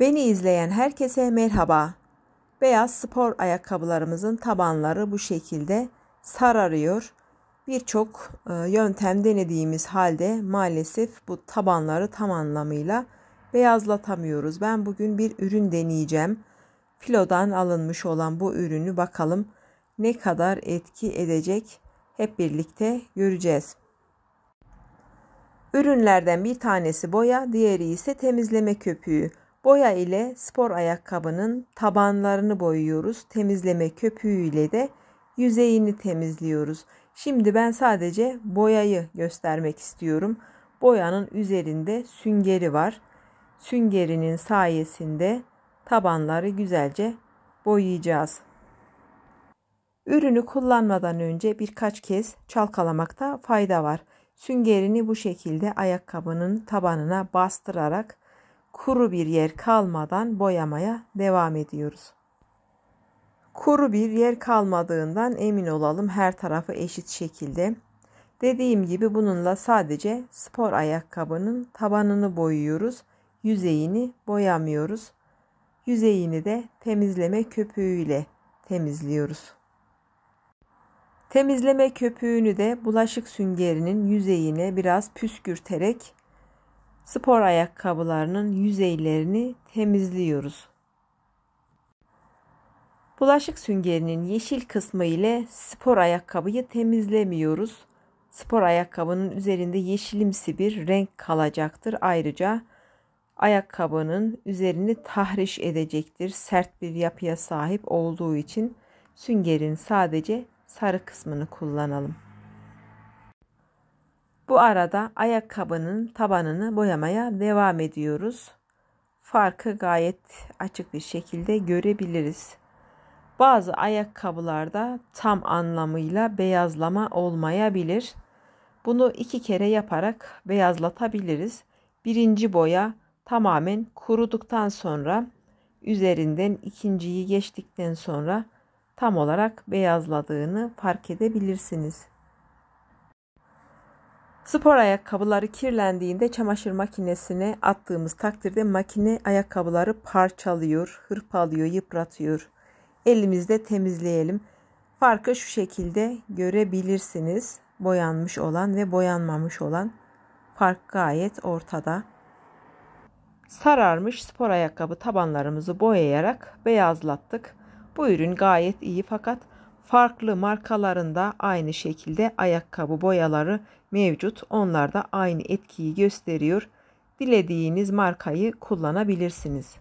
Beni izleyen herkese merhaba. Beyaz spor ayakkabılarımızın tabanları bu şekilde sararıyor. Birçok e, yöntem denediğimiz halde maalesef bu tabanları tam anlamıyla beyazlatamıyoruz. Ben bugün bir ürün deneyeceğim. Filodan alınmış olan bu ürünü bakalım ne kadar etki edecek hep birlikte göreceğiz. Ürünlerden bir tanesi boya, diğeri ise temizleme köpüğü. Boya ile spor ayakkabının tabanlarını boyuyoruz. Temizleme köpüğü ile de yüzeyini temizliyoruz. Şimdi ben sadece boyayı göstermek istiyorum. Boyanın üzerinde süngeri var. Süngerinin sayesinde tabanları güzelce boyayacağız. Ürünü kullanmadan önce birkaç kez çalkalamakta fayda var. Süngerini bu şekilde ayakkabının tabanına bastırarak kuru bir yer kalmadan boyamaya devam ediyoruz. Kuru bir yer kalmadığından emin olalım her tarafı eşit şekilde. Dediğim gibi bununla sadece spor ayakkabının tabanını boyuyoruz. Yüzeyini boyamıyoruz. Yüzeyini de temizleme köpüğüyle temizliyoruz. Temizleme köpüğünü de bulaşık süngerinin yüzeyine biraz püskürterek Spor ayakkabılarının yüzeylerini temizliyoruz. Bulaşık süngerinin yeşil kısmı ile spor ayakkabıyı temizlemiyoruz. Spor ayakkabının üzerinde yeşilimsi bir renk kalacaktır. Ayrıca ayakkabının üzerini tahriş edecektir. Sert bir yapıya sahip olduğu için süngerin sadece sarı kısmını kullanalım. Bu arada ayakkabının tabanını boyamaya devam ediyoruz. Farkı gayet açık bir şekilde görebiliriz. Bazı ayakkabılarda tam anlamıyla beyazlama olmayabilir. Bunu iki kere yaparak beyazlatabiliriz. Birinci boya tamamen kuruduktan sonra üzerinden ikinciyi geçtikten sonra tam olarak beyazladığını fark edebilirsiniz. Spor ayakkabıları kirlendiğinde çamaşır makinesine attığımız takdirde makine ayakkabıları parçalıyor, hırpalıyor, yıpratıyor. Elimizde temizleyelim. Farkı şu şekilde görebilirsiniz. Boyanmış olan ve boyanmamış olan fark gayet ortada. Sararmış spor ayakkabı tabanlarımızı boyayarak beyazlattık. Bu ürün gayet iyi fakat Farklı markalarında aynı şekilde ayakkabı boyaları mevcut. Onlar da aynı etkiyi gösteriyor. Dilediğiniz markayı kullanabilirsiniz.